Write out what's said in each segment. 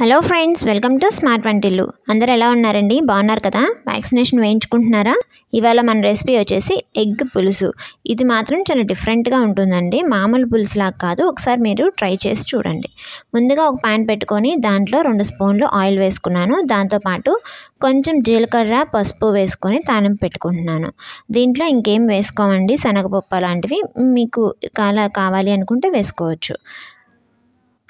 hello friends welcome to smart Vantillu అందరు ఎలా ఉన్నారండి బాగున్నారు కదా వ్యాక్సినేషన్ వేయించుకుంటున్నారా ఇవాళ మన రెసిపీ వచ్చేసి ఎగ్ పులుసు ఇది మాత్రం చాలా డిఫరెంట్గా ఉంటుందండి మామూలు పులుసులా కాదు ఒకసారి మీరు ట్రై చేసి చూడండి ముందుగా ఒక ప్యాన్ పెట్టుకొని దాంట్లో రెండు స్పూన్లు ఆయిల్ వేసుకున్నాను దాంతోపాటు కొంచెం జీలకర్ర పసుపు వేసుకొని తానం పెట్టుకుంటున్నాను దీంట్లో ఇంకేం వేసుకోమండి శనగపప్పు అలాంటివి మీకు కాలా కావాలి అనుకుంటే వేసుకోవచ్చు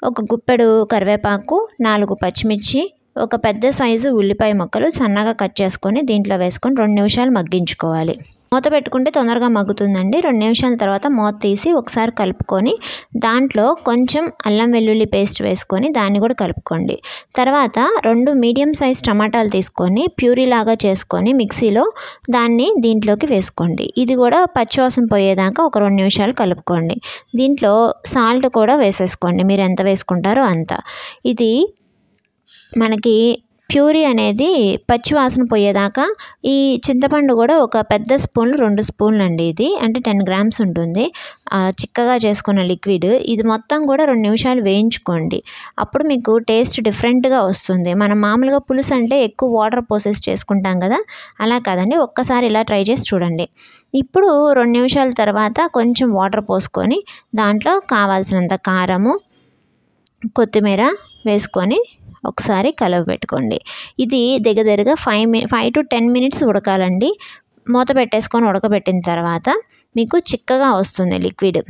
ఒక గుప్పెడు కరివేపాకు నాలుగు పచ్చిమిర్చి ఒక పెద్ద సైజు ఉల్లిపాయ ముక్కలు సన్నగా కట్ చేసుకొని దీంట్లో వేసుకొని రెండు నిమిషాలు మగ్గించుకోవాలి మూత పెట్టుకుంటే తొందరగా మగ్గుతుందండి రెండు నిమిషాల తర్వాత మూత తీసి ఒకసారి కలుపుకొని దాంట్లో కొంచెం అల్లం వెల్లుల్లి పేస్ట్ వేసుకొని దాన్ని కూడా కలుపుకోండి తర్వాత రెండు మీడియం సైజ్ టమాటాలు తీసుకొని ప్యూరీలాగా చేసుకొని మిక్సీలో దాన్ని దీంట్లోకి వేసుకోండి ఇది కూడా పచ్చివాసం పోయేదాకా ఒక రెండు నిమిషాలు కలుపుకోండి దీంట్లో సాల్ట్ కూడా వేసేసుకోండి మీరు ఎంత వేసుకుంటారో అంత ఇది మనకి ప్యూరీ అనేది పచ్చివాసన పోయేదాకా ఈ చింతపండు కూడా ఒక పెద్ద స్పూన్లు రెండు స్పూన్లు అండి ఇది అంటే టెన్ గ్రామ్స్ ఉంటుంది చిక్కగా చేసుకున్న లిక్విడ్ ఇది మొత్తం కూడా రెండు నిమిషాలు వేయించుకోండి అప్పుడు మీకు టేస్ట్ డిఫరెంట్గా వస్తుంది మనం మామూలుగా పులుసు అంటే ఎక్కువ వాటర్ పోసెస్ చేసుకుంటాం కదా అలా కాదండి ఒక్కసారి ఇలా ట్రై చేసి చూడండి ఇప్పుడు రెండు నిమిషాల తర్వాత కొంచెం వాటర్ పోసుకొని దాంట్లో కావాల్సినంత కారము కొత్తిమీర వేసుకొని ఒకసారి కలవబెట్టుకోండి ఇది దగ్గరగా ఫైవ్ మి ఫైవ్ టు టెన్ మినిట్స్ ఉడకాలండి మూత పెట్టేసుకొని ఉడకబెట్టిన తర్వాత మీకు చిక్కగా వస్తుంది లిక్విడ్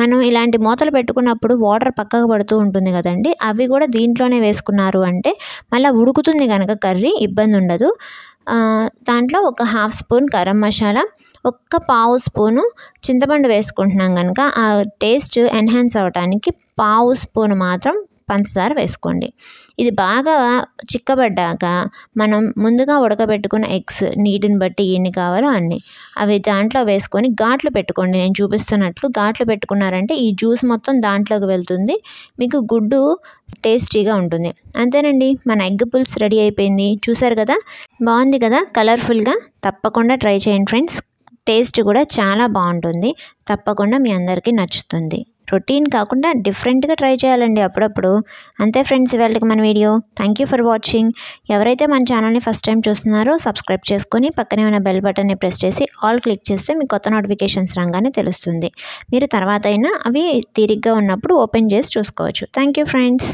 మనం ఇలాంటి మూతలు పెట్టుకున్నప్పుడు వాటర్ పక్కకు పడుతూ ఉంటుంది కదండి అవి కూడా దీంట్లోనే వేసుకున్నారు అంటే మళ్ళీ ఉడుకుతుంది కనుక కర్రీ ఇబ్బంది ఉండదు దాంట్లో ఒక హాఫ్ స్పూన్ గరం మసాలా ఒక్క పావు స్పూను చింతపండు వేసుకుంటున్నాం కనుక ఆ టేస్ట్ ఎన్హాన్స్ అవ్వడానికి పావు స్పూన్ మాత్రం పంచదార వేసుకోండి ఇది బాగా చిక్కబడ్డాక మనం ముందుగా ఉడకబెట్టుకున్న ఎగ్స్ నీటిని బట్టి ఎన్ని కావాలో అన్ని అవి దాంట్లో వేసుకొని ఘాట్లు పెట్టుకోండి నేను చూపిస్తున్నట్లు ఘాట్లు పెట్టుకున్నారంటే ఈ జ్యూస్ మొత్తం దాంట్లోకి వెళ్తుంది మీకు గుడ్డు టేస్టీగా ఉంటుంది అంతేనండి మన ఎగ్ పుల్స్ రెడీ అయిపోయింది చూసారు కదా బాగుంది కదా కలర్ఫుల్గా తప్పకుండా ట్రై చేయండి ఫ్రెండ్స్ టేస్ట్ కూడా చాలా బాగుంటుంది తప్పకుండా మీ అందరికీ నచ్చుతుంది రొటీన్ కాకుండా డిఫరెంట్గా ట్రై చేయాలండి అప్పుడప్పుడు అంతే ఫ్రెండ్స్ ఇవాళకి మన video thank you for watching ఎవరైతే మన ఛానల్ని ఫస్ట్ టైం చూస్తున్నారో సబ్స్క్రైబ్ చేసుకొని పక్కనే ఉన్న బెల్ బటన్ని ప్రెస్ చేసి ఆల్ క్లిక్ చేస్తే మీకు కొత్త నోటిఫికేషన్స్ రాగానే తెలుస్తుంది మీరు తర్వాత అయినా అవి తీరిగ్గా ఉన్నప్పుడు ఓపెన్ చేసి చూసుకోవచ్చు థ్యాంక్ యూ ఫ్రెండ్స్